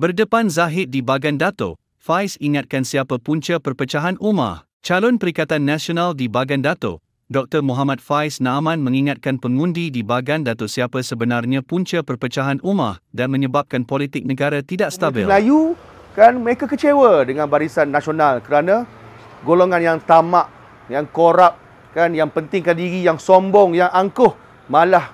Berdepan Zahid di Bagan Dato, Faiz ingatkan siapa punca perpecahan Umar. Calon Perikatan Nasional di Bagan Dato, Dr. Muhammad Faiz Naaman mengingatkan pengundi di Bagan Dato siapa sebenarnya punca perpecahan Umar dan menyebabkan politik negara tidak stabil. Melayu kan mereka kecewa dengan barisan nasional kerana golongan yang tamak, yang korup, kan yang pentingkan diri, yang sombong, yang angkuh malah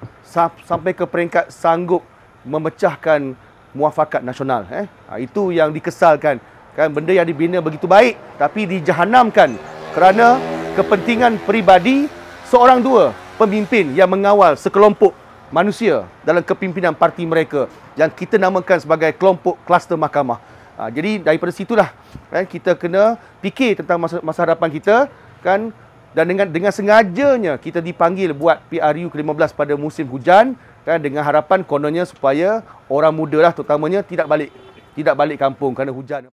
sampai ke peringkat sanggup memecahkan muafakat nasional eh ha, itu yang dikesalkan kan benda yang dibina begitu baik tapi dijahanamkan kerana kepentingan peribadi seorang dua pemimpin yang mengawal sekelompok manusia dalam kepimpinan parti mereka yang kita namakan sebagai kelompok kluster mahkamah ha, jadi daripada situlah eh kita kena fikir tentang masa, masa hadapan kita kan dan dengan dengan sengajanya kita dipanggil buat PRU ke-15 pada musim hujan kan dengan harapan kononnya supaya orang muda lah terutamanya tidak balik tidak balik kampung kerana hujan.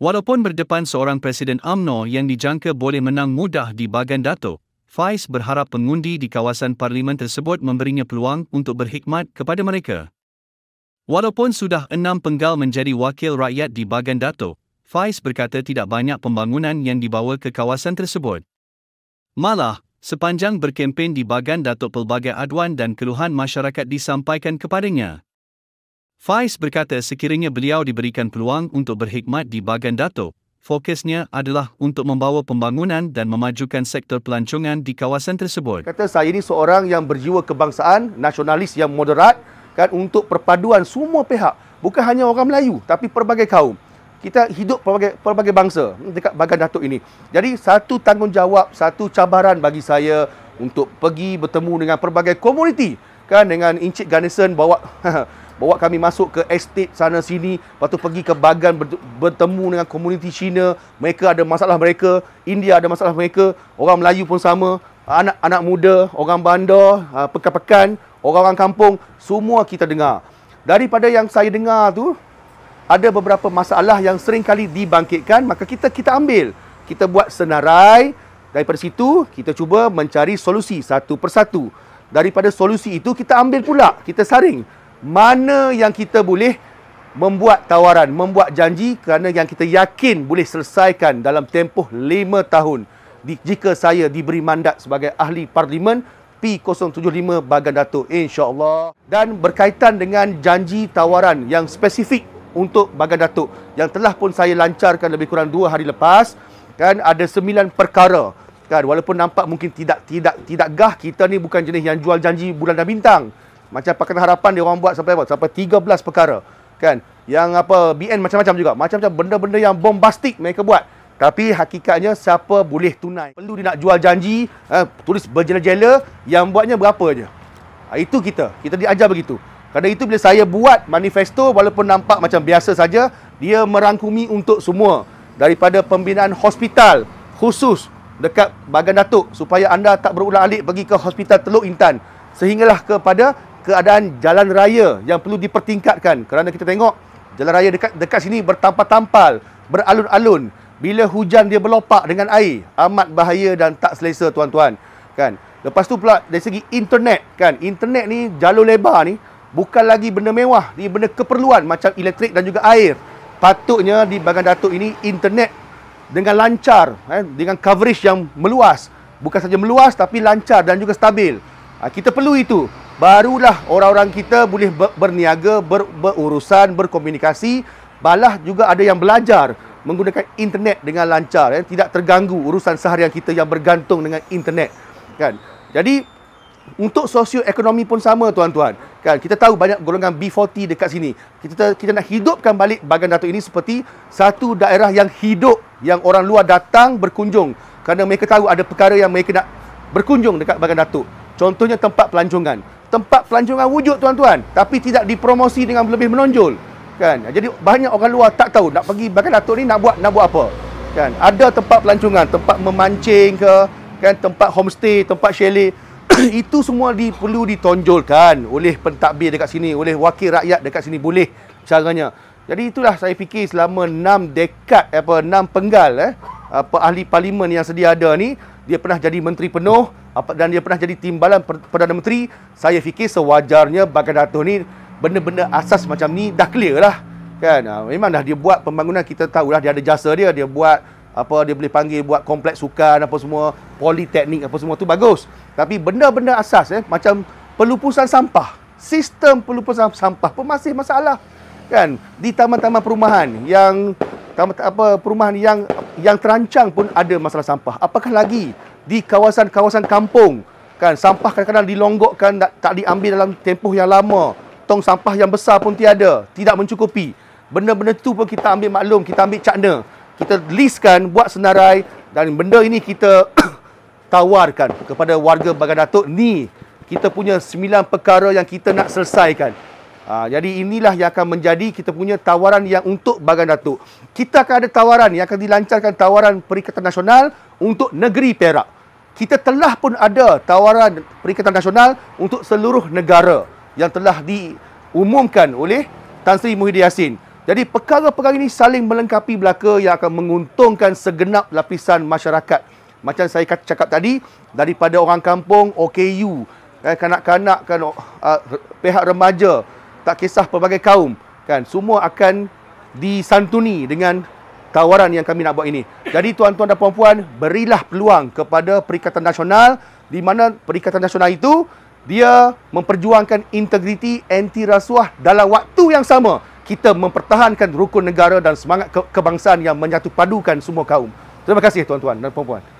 Walaupun berdepan seorang Presiden Amno yang dijangka boleh menang mudah di Bagan Dato, Faiz berharap pengundi di kawasan parlimen tersebut memberinya peluang untuk berkhidmat kepada mereka. Walaupun sudah enam penggal menjadi wakil rakyat di Bagan Dato, Faiz berkata tidak banyak pembangunan yang dibawa ke kawasan tersebut. Malah, sepanjang berkempen di bagan Datuk Pelbagai Aduan dan keluhan masyarakat disampaikan kepadanya. Faiz berkata sekiranya beliau diberikan peluang untuk berkhidmat di bagan Datuk, fokusnya adalah untuk membawa pembangunan dan memajukan sektor pelancongan di kawasan tersebut. Kata saya ini seorang yang berjiwa kebangsaan, nasionalis yang moderat kan untuk perpaduan semua pihak, bukan hanya orang Melayu tapi pelbagai kaum kita hidup pelbagai pelbagai bangsa dekat bagian datuk ini. Jadi satu tanggungjawab, satu cabaran bagi saya untuk pergi bertemu dengan pelbagai komuniti kan dengan Encik Ganesan bawa bawa kami masuk ke estate sana sini lepas tu pergi ke bagan bertemu dengan komuniti Cina mereka ada masalah mereka India ada masalah mereka orang Melayu pun sama anak-anak muda orang bandar ha, pekan-pekan orang-orang kampung semua kita dengar daripada yang saya dengar tu ada beberapa masalah yang sering kali dibangkitkan maka kita kita ambil kita buat senarai daripada situ kita cuba mencari solusi satu persatu daripada solusi itu kita ambil pula kita saring mana yang kita boleh membuat tawaran membuat janji kerana yang kita yakin boleh selesaikan dalam tempoh lima tahun jika saya diberi mandat sebagai ahli parlimen P075 Bagan Datuk insya-Allah dan berkaitan dengan janji tawaran yang spesifik untuk Bagan Datuk yang telah pun saya lancarkan lebih kurang dua hari lepas kan ada sembilan perkara kan walaupun nampak mungkin tidak tidak tidak gah kita ni bukan jenis yang jual janji bulan dan bintang macam pakai harapan dia orang buat sampai apa sampai 13 perkara kan yang apa BN macam-macam juga macam-macam benda-benda yang bombastik mereka buat tapi hakikatnya siapa boleh tunai perlu dia nak jual janji eh, tulis berjela-jela yang buatnya berapa je ah, itu kita kita diajar begitu kerana itu bila saya buat manifesto walaupun nampak macam biasa saja, dia merangkumi untuk semua daripada pembinaan hospital khusus dekat Bagan Datuk supaya anda tak berulang-alik pergi ke hospital Teluk Intan sehinggalah kepada keadaan jalan raya yang perlu dipertingkatkan kerana kita tengok jalan raya dekat dekat sini bertampal-tampal, beralun-alun. Bila hujan dia berlopak dengan air, amat bahaya dan tak selesa tuan-tuan. Kan? Lepas tu pula dari segi internet kan, internet ni jalur lebar ni, bukan lagi benda mewah ni benda keperluan macam elektrik dan juga air patutnya di bahagian datuk ini internet dengan lancar eh, dengan coverage yang meluas bukan saja meluas tapi lancar dan juga stabil ha, kita perlu itu barulah orang-orang kita boleh ber- berniaga ber- berurusan berkomunikasi balah juga ada yang belajar menggunakan internet dengan lancar eh, tidak terganggu urusan seharian kita yang bergantung dengan internet kan jadi untuk sosioekonomi pun sama tuan-tuan kan kita tahu banyak golongan B40 dekat sini kita kita nak hidupkan balik bagan datuk ini seperti satu daerah yang hidup yang orang luar datang berkunjung kerana mereka tahu ada perkara yang mereka nak berkunjung dekat bagan datuk contohnya tempat pelancongan tempat pelancongan wujud tuan-tuan tapi tidak dipromosi dengan lebih menonjol kan jadi banyak orang luar tak tahu nak pergi bagan datuk ni nak buat nak buat apa kan ada tempat pelancongan tempat memancing ke kan tempat homestay tempat chalet itu semua di, perlu ditonjolkan oleh pentadbir dekat sini, oleh wakil rakyat dekat sini boleh caranya. Jadi itulah saya fikir selama 6 dekad apa 6 penggal eh apa ahli parlimen yang sedia ada ni dia pernah jadi menteri penuh dan dia pernah jadi timbalan Perdana Menteri saya fikir sewajarnya bagi Datuk ni benda-benda asas macam ni dah clear lah kan ha, memang dah dia buat pembangunan kita tahulah dia ada jasa dia dia buat apa dia boleh panggil buat kompleks sukan apa semua politeknik apa semua tu bagus tapi benda-benda asas eh macam pelupusan sampah sistem pelupusan sampah pun masih masalah kan di taman-taman perumahan yang taman apa perumahan yang yang terancang pun ada masalah sampah apakah lagi di kawasan-kawasan kampung kan sampah kadang-kadang dilonggokkan tak, tak diambil dalam tempoh yang lama tong sampah yang besar pun tiada tidak mencukupi benda-benda tu pun kita ambil maklum kita ambil cakna kita listkan buat senarai dan benda ini kita tawarkan kepada warga Bagan Datuk ni kita punya sembilan perkara yang kita nak selesaikan. Ha, jadi inilah yang akan menjadi kita punya tawaran yang untuk Bagan Datuk. Kita akan ada tawaran yang akan dilancarkan tawaran Perikatan Nasional untuk negeri Perak. Kita telah pun ada tawaran Perikatan Nasional untuk seluruh negara yang telah diumumkan oleh Tan Sri Muhyiddin Yassin. Jadi perkara-perkara ini saling melengkapi belaka yang akan menguntungkan segenap lapisan masyarakat. Macam saya cakap tadi, daripada orang kampung, OKU, eh, kanak-kanak, kan, uh, pihak remaja, tak kisah pelbagai kaum, kan, semua akan disantuni dengan tawaran yang kami nak buat ini. Jadi tuan-tuan dan puan-puan, berilah peluang kepada Perikatan Nasional di mana Perikatan Nasional itu dia memperjuangkan integriti anti rasuah dalam waktu yang sama kita mempertahankan rukun negara dan semangat kebangsaan yang menyatupadukan semua kaum. Terima kasih tuan-tuan dan puan-puan.